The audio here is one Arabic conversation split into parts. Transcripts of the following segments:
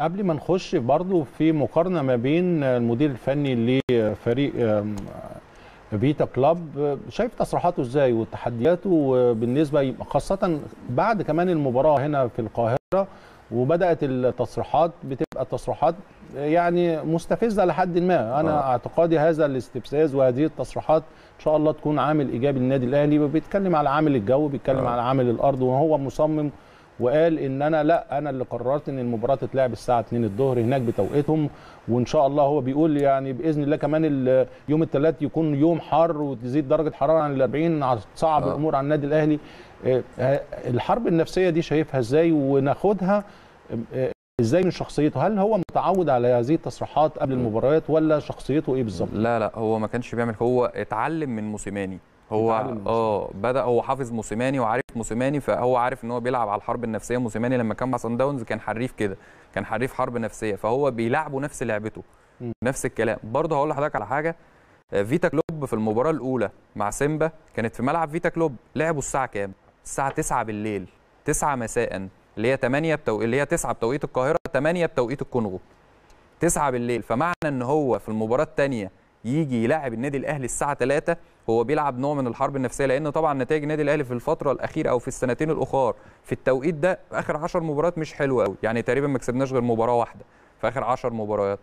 قبل ما نخش برضه في مقارنه ما بين المدير الفني لفريق فيتا كلاب شايف تصريحاته ازاي وتحدياته بالنسبه خاصه بعد كمان المباراه هنا في القاهره وبدات التصريحات بتبقى تصريحات يعني مستفزه لحد ما انا آه. اعتقادي هذا الاستفزاز وهذه التصريحات ان شاء الله تكون عامل ايجابي للنادي الاهلي بيتكلم على عامل الجو بيتكلم آه. على عامل الارض وهو مصمم وقال ان انا لا انا اللي قررت ان المباراه تتلعب الساعه 2 الظهر هناك بتوقيتهم وان شاء الله هو بيقول يعني باذن الله كمان يوم الثلاث يكون يوم حر وتزيد درجه حراره عن ال 40 صعب آه. الامور على النادي الاهلي آه، آه، الحرب النفسيه دي شايفها ازاي وناخدها آه، ازاي من شخصيته هل هو متعود على هذه التصريحات قبل المباريات ولا شخصيته ايه بالظبط لا لا هو ما كانش بيعمل هو اتعلم من موسيماني هو اه بدا هو حافظ موسيماني وعارف موسيماني فهو عارف ان هو بيلعب على الحرب النفسيه موسيماني لما كان مع سان داونز كان حريف كده كان حريف حرب نفسيه فهو بيلعبه نفس لعبته م. نفس الكلام برضه هقول لحضرتك على حاجه آه، فيتا كلوب في المباراه الاولى مع سيمبا كانت في ملعب فيتا كلوب لعبوا الساعه كام الساعه 9 بالليل 9 مساء اللي هي 8 بتو... اللي هي 9 بتوقيت القاهره 8 بتوقيت الكونغو 9 بالليل فمعنى ان هو في المباراه الثانيه يجي يلاعب النادي الاهلي الساعه 3 هو بيلعب نوع من الحرب النفسيه لان طبعا نتائج النادي الاهلي في الفتره الاخيره او في السنتين الاخر في التوقيت ده اخر 10 مباريات مش حلوه قوي يعني تقريبا ما كسبناش غير مباراه واحده في اخر 10 مباريات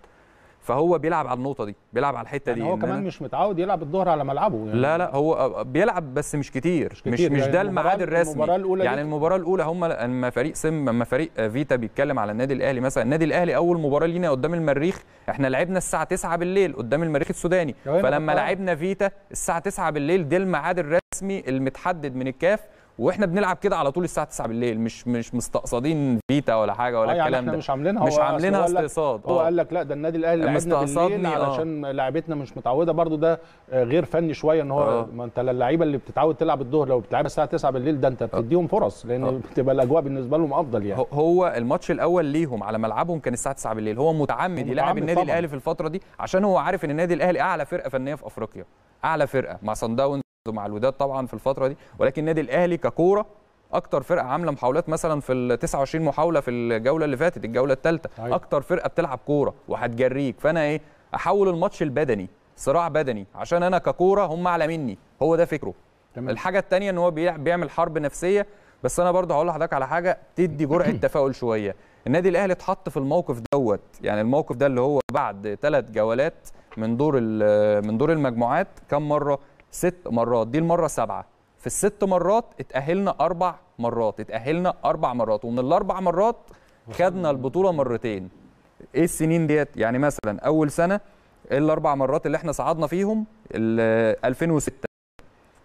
فهو بيلعب على النقطه دي بيلعب على الحته يعني دي هو كمان مش متعود يلعب الظهر على ملعبه يعني لا لا هو بيلعب بس مش كتير مش, كتير مش, يعني مش ده الميعاد الرسمي المباراة الأولى يعني المباراه الاولى هم لما فريق سم لما فريق فيتا بيتكلم على النادي الاهلي مثلا النادي الاهلي اول مباراه لينا قدام المريخ احنا لعبنا الساعه 9 بالليل قدام المريخ السوداني فلما لعبنا فيتا الساعه 9 بالليل ده الميعاد الرسمي المتحدد من الكاف واحنا بنلعب كده على طول الساعه 9 بالليل مش مش مستقصدين فيتا ولا حاجه ولا آه، يعني الكلام ده مش عاملينها مش عاملينها استقصاد هو قال آه. لك لا ده النادي الاهلي لعبنا بالليل آه. علشان لعبتنا مش متعوده برضو ده غير فني شويه ان هو ما انت اللعيبه اللي بتتعود تلعب الظهر لو بتلعبها الساعه 9 بالليل ده انت بتديهم فرص لان أوه. بتبقى الاجواء بالنسبه لهم افضل يعني هو الماتش الاول ليهم على ملعبهم كان الساعه 9 بالليل هو متعمد يلعب النادي الاهلي في الفتره دي عشان هو عارف ان النادي الاهلي اعلى فرقه فنيه في افريقيا اعلى فرقه مع صن داونز مع الوداد طبعا في الفتره دي ولكن النادي الاهلي ككوره اكتر فرقه عامله محاولات مثلا في ال 29 محاوله في الجوله اللي فاتت الجوله الثالثه أيوة. اكتر فرقه بتلعب كوره وهتجريك فانا ايه احول الماتش البدني صراع بدني عشان انا ككوره هم اعلى مني هو ده فكره تمام. الحاجه الثانيه ان هو بيعمل حرب نفسيه بس انا برضه هقول لحضرتك على حاجه تدي جرعه تفاؤل شويه النادي الاهلي اتحط في الموقف دوت يعني الموقف ده اللي هو بعد ثلاث جولات من دور من دور المجموعات كم مره ست مرات دي المره سبعه في الست مرات اتأهلنا أربع مرات اتأهلنا أربع مرات ومن الأربع مرات خدنا البطولة مرتين إيه السنين ديت يعني مثلا أول سنة إيه الأربع مرات اللي احنا صعدنا فيهم 2006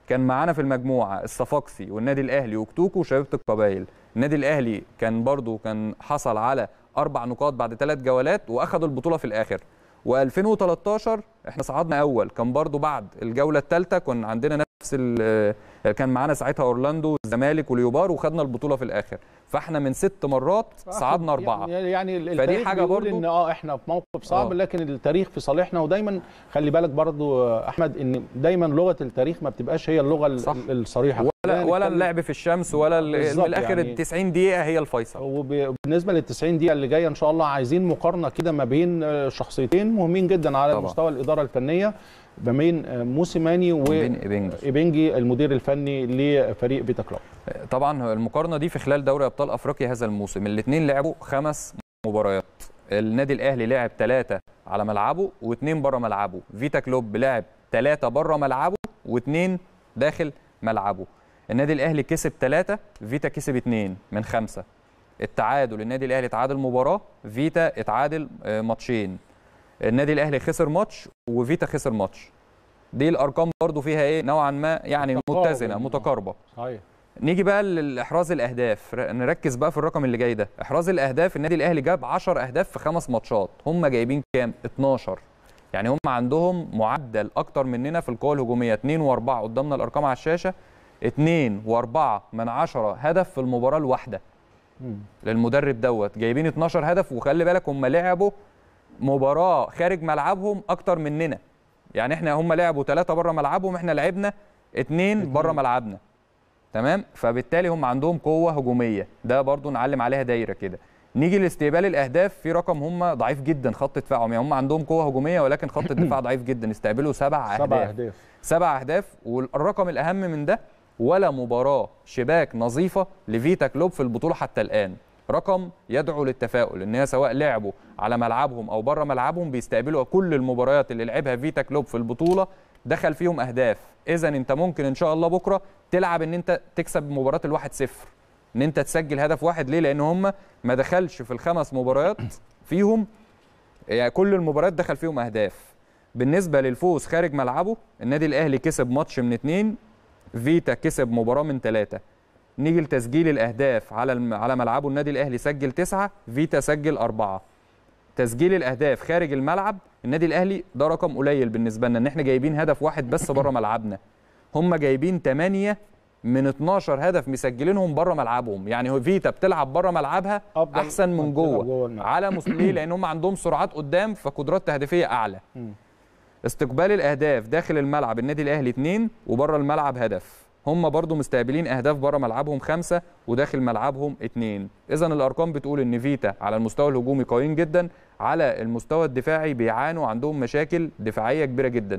كان معانا في المجموعة الصفاقسي والنادي الأهلي وكتوكو وشبيبة القبائل النادي الأهلي كان برضو كان حصل على أربع نقاط بعد ثلاث جولات وأخدوا البطولة في الآخر و2013 احنا صعدنا اول كان برضو بعد الجوله الثالثه كان عندنا نفس آه، كان معانا ساعتها اورلاندو والزمالك واليوبار وخدنا البطوله في الاخر فاحنا من ست مرات صعدنا اربعه يعني, يعني-, يعني فدي حاجه برضو ان اه احنا في موقف صعب آه. لكن التاريخ في صالحنا ودايما خلي بالك برضو آه، احمد ان دايما لغه التاريخ ما بتبقاش هي اللغه صح. الصريحه ولا, يعني ولا اللعب في الشمس ولا من الاخر يعني ال 90 دقيقه هي الفيصل وبالنسبه لل 90 دقيقه اللي جايه ان شاء الله عايزين مقارنه كده ما بين آه، شخصيتين مهمين جدا على طبعا. مستوى الاداره الفنيه ما بين آه، موسيماني وإبنجي المدير الفني لفريق بيتا كلوب آه، طبعا المقارنه دي في خلال دوري ابطال افريقيا هذا الموسم الاثنين لعبوا خمس مباريات النادي الاهلي لعب ثلاثه على ملعبه واثنين بره ملعبه فيتا كلوب لعب ثلاثه بره ملعبه واثنين داخل ملعبه النادي الاهلي كسب 3 فيتا كسب 2 من 5 التعادل النادي الاهلي اتعادل مباراه فيتا اتعادل آه، ماتشين النادي الاهلي خسر ماتش وفيتا خسر ماتش دي الارقام برضو فيها ايه نوعا ما يعني متزنه متقاربه صحيح نيجي بقى لاحراز الاهداف نركز بقى في الرقم اللي جاي ده احراز الاهداف النادي الاهلي جاب 10 اهداف في خمس ماتشات هم جايبين كام 12 يعني هم عندهم معدل اكتر مننا في القوه الهجوميه 2 و4 قدامنا الارقام على الشاشه 2 و4 من 10 هدف في المباراه الواحده للمدرب دوت جايبين 12 هدف وخلي بالك هم لعبوا مباراه خارج ملعبهم اكتر مننا يعني احنا هم لعبوا ثلاثه بره ملعبهم احنا لعبنا اثنين بره ملعبنا تمام فبالتالي هم عندهم قوه هجوميه ده برضو نعلم عليها دايره كده نيجي لاستقبال الاهداف في رقم هم ضعيف جدا خط دفاعهم يعني هم عندهم قوه هجوميه ولكن خط الدفاع ضعيف جدا استقبلوا سبع اهداف سبع اهداف سبع اهداف والرقم الاهم من ده ولا مباراه شباك نظيفه لفيتا كلوب في البطوله حتى الان رقم يدعو للتفاؤل ان هي سواء لعبوا على ملعبهم او بره ملعبهم بيستقبلوا كل المباريات اللي لعبها فيتا كلوب في البطوله دخل فيهم اهداف اذا انت ممكن ان شاء الله بكره تلعب ان انت تكسب مباراه الواحد صفر ان انت تسجل هدف واحد ليه لان هم ما دخلش في الخمس مباريات فيهم يعني كل المباريات دخل فيهم اهداف بالنسبه للفوز خارج ملعبه النادي الاهلي كسب ماتش من اتنين فيتا كسب مباراه من ثلاثه نيجي لتسجيل الاهداف على على ملعبه النادي الاهلي سجل تسعه فيتا سجل اربعه تسجيل الاهداف خارج الملعب النادي الاهلي ده رقم قليل بالنسبه لنا ان احنا جايبين هدف واحد بس بره ملعبنا هم جايبين ثمانية من 12 هدف مسجلينهم بره ملعبهم يعني فيتا بتلعب بره ملعبها احسن من جوه على مستوى لان هم عندهم سرعات قدام فقدرات تهديفيه اعلى استقبال الاهداف داخل الملعب النادي الاهلي 2 وبره الملعب هدف هم برضو مستقبلين اهداف بره ملعبهم خمسة وداخل ملعبهم اثنين اذا الارقام بتقول ان فيتا على المستوى الهجومي قويين جدا على المستوى الدفاعي بيعانوا عندهم مشاكل دفاعيه كبيره جدا